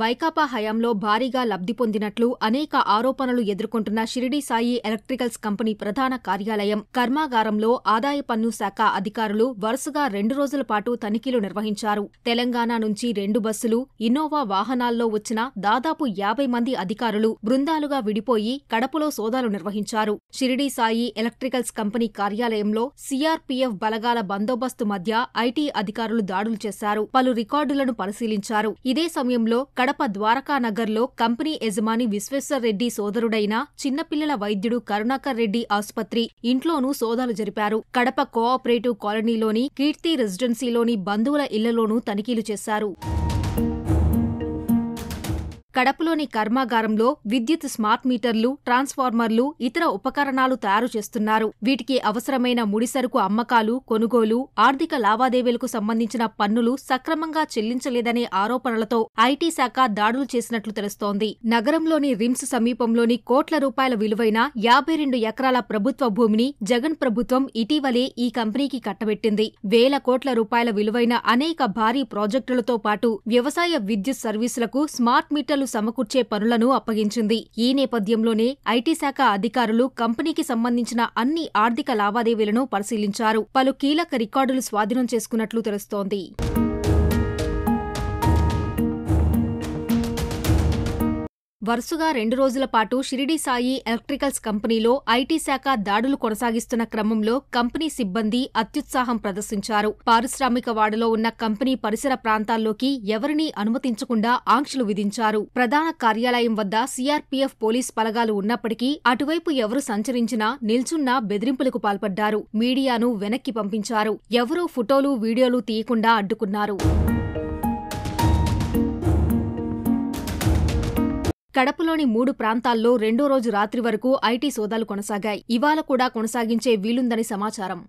వైకాపా హయాంలో భారీగా లబ్ది పొందినట్లు అనేక ఆరోపణలు ఎదుర్కొంటున్న షిరిడి సాయి ఎలక్ట్రికల్స్ కంపెనీ ప్రధాన కార్యాలయం కర్మాగారంలో ఆదాయ పన్ను శాఖ అధికారులు వరుసగా రెండు రోజుల పాటు తనిఖీలు నిర్వహించారు తెలంగాణ నుంచి రెండు బస్సులు ఇన్నోవా వాహనాల్లో వచ్చిన దాదాపు యాభై మంది అధికారులు బృందాలుగా విడిపోయి కడపలో సోదాలు నిర్వహించారు షిరిడి సాయి ఎలక్ట్రికల్స్ కంపెనీ కార్యాలయంలో సీఆర్పీఎఫ్ బలగాల బందోబస్తు మధ్య ఐటీ అధికారులు దాడులు చేశారు పలు రికార్డులను పరిశీలించారు ఇదే సమయంలో కడప ద్వారకానగర్లో కంపెనీ యజమాని రెడ్డి సోదరుడైన చిన్నపిల్లల వైద్యుడు కరుణాకర్ రెడ్డి ఆసుపత్రి ఇంట్లోనూ సోదాలు జరిపారు కడప కోఆపరేటివ్ కాలనీలోని కీర్తి రెసిడెన్సీలోని బంధువుల ఇళ్లలోనూ తనిఖీలు చేశారు కడపలోని కర్మాగారంలో విద్యుత్ స్మార్ట్ మీటర్లు ట్రాన్స్ఫార్మర్లు ఇతర ఉపకరణాలు తయారు చేస్తున్నారు వీటికి అవసరమైన ముడిసరుకు అమ్మకాలు కొనుగోలు ఆర్థిక లావాదేవీలకు సంబంధించిన పన్నులు సక్రమంగా చెల్లించలేదనే ఆరోపణలతో ఐటీ శాఖ దాడులు చేసినట్లు తెలుస్తోంది నగరంలోని రిమ్స్ సమీపంలోని కోట్ల రూపాయల విలువైన యాభై రెండు ఎకరాల ప్రభుత్వ భూమిని జగన్ ప్రభుత్వం ఇటీవలే ఈ కంపెనీకి కట్టబెట్టింది వేల కోట్ల రూపాయల విలువైన అనేక భారీ ప్రాజెక్టులతో పాటు వ్యవసాయ విద్యుత్ సర్వీసులకు స్మార్ట్ మీటర్లు వనరులు సమకూర్చే పనులను అప్పగించింది ఈ నేపథ్యంలోనే ఐటీ శాఖ అధికారులు కంపెనీకి సంబంధించిన అన్ని ఆర్థిక లావాదేవీలను పరిశీలించారు పలు కీలక రికార్డులు స్వాధీనం చేసుకున్నట్లు తెలుస్తోంది వరుసగా రెండు రోజుల పాటు షిరిడి సాయి ఎలక్ట్రికల్స్ కంపెనీలో ఐటీ శాఖ దాడులు కొనసాగిస్తున్న క్రమంలో కంపెనీ సిబ్బంది అత్యుత్సాహం ప్రదర్శించారు పారిశ్రామిక వాడలో ఉన్న కంపెనీ పరిసర ప్రాంతాల్లోకి ఎవరినీ అనుమతించకుండా ఆంక్షలు విధించారు ప్రధాన కార్యాలయం వద్ద సీఆర్పీఎఫ్ పోలీస్ పలగాలు ఉన్నప్పటికీ అటువైపు ఎవరు సంచరించినా నిల్చున్నా బెదిరింపులకు పాల్పడ్డారు మీడియాను వెనక్కి పంపించారు ఎవరూ ఫోటోలు వీడియోలు తీయకుండా అడ్డుకున్నారు కడపలోని మూడు ప్రాంతాల్లో రెండో రోజు రాత్రి వరకు ఐటీ సోదాలు కొనసాగాయి ఇవాళ కూడా కొనసాగించే వీలుందని సమాచారం